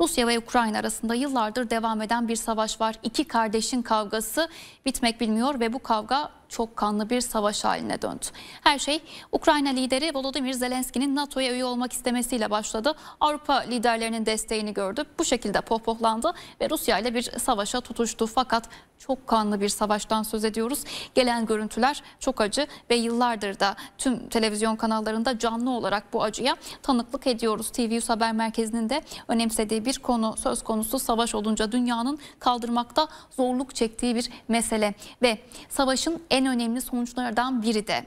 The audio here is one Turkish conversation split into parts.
Rusya ve Ukrayna arasında yıllardır devam eden bir savaş var. İki kardeşin kavgası bitmek bilmiyor ve bu kavga çok kanlı bir savaş haline döndü. Her şey Ukrayna lideri Volodymyr Zelenski'nin NATO'ya üye olmak istemesiyle başladı. Avrupa liderlerinin desteğini gördü. Bu şekilde pohpohlandı ve Rusya ile bir savaşa tutuştu. Fakat çok kanlı bir savaştan söz ediyoruz. Gelen görüntüler çok acı ve yıllardır da tüm televizyon kanallarında canlı olarak bu acıya tanıklık ediyoruz. TVUS Haber Merkezi'nin de önemsediği bir konu söz konusu savaş olunca dünyanın kaldırmakta zorluk çektiği bir mesele ve savaşın en önemli sonuçlardan biri de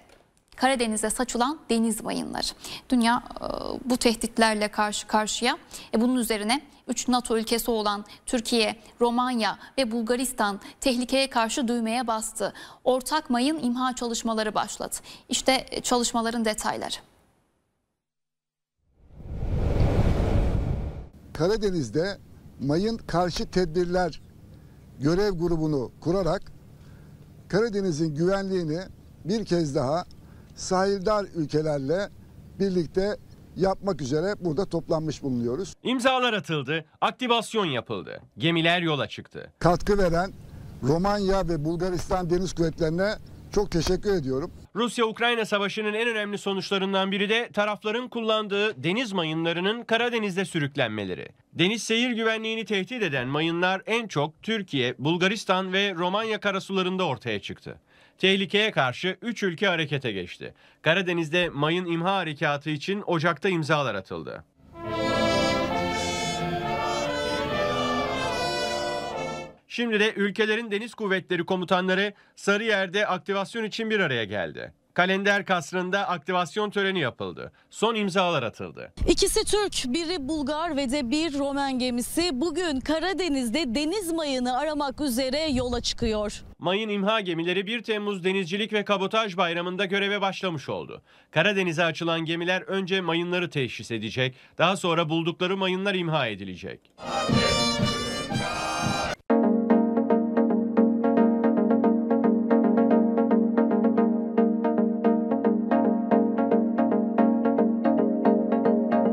Karadeniz'e saçılan deniz mayınları. Dünya e, bu tehditlerle karşı karşıya. E, bunun üzerine 3 NATO ülkesi olan Türkiye, Romanya ve Bulgaristan tehlikeye karşı düğmeye bastı. Ortak mayın imha çalışmaları başladı. İşte e, çalışmaların detayları. Karadeniz'de mayın karşı tedbirler görev grubunu kurarak Karadeniz'in güvenliğini bir kez daha sahildar ülkelerle birlikte yapmak üzere burada toplanmış bulunuyoruz. İmzalar atıldı, aktivasyon yapıldı, gemiler yola çıktı. Katkı veren Romanya ve Bulgaristan Deniz Kuvvetleri'ne çok teşekkür ediyorum. Rusya-Ukrayna savaşının en önemli sonuçlarından biri de tarafların kullandığı deniz mayınlarının Karadeniz'de sürüklenmeleri. Deniz seyir güvenliğini tehdit eden mayınlar en çok Türkiye, Bulgaristan ve Romanya karasularında ortaya çıktı. Tehlikeye karşı 3 ülke harekete geçti. Karadeniz'de mayın imha harekatı için Ocak'ta imzalar atıldı. Şimdi de ülkelerin deniz kuvvetleri komutanları Sarıyer'de aktivasyon için bir araya geldi. Kalender Kasrı'nda aktivasyon töreni yapıldı. Son imzalar atıldı. İkisi Türk, biri Bulgar ve de bir Romen gemisi bugün Karadeniz'de deniz mayını aramak üzere yola çıkıyor. Mayın imha gemileri 1 Temmuz Denizcilik ve Kabotaj Bayramı'nda göreve başlamış oldu. Karadeniz'e açılan gemiler önce mayınları teşhis edecek, daha sonra buldukları mayınlar imha edilecek. Abi.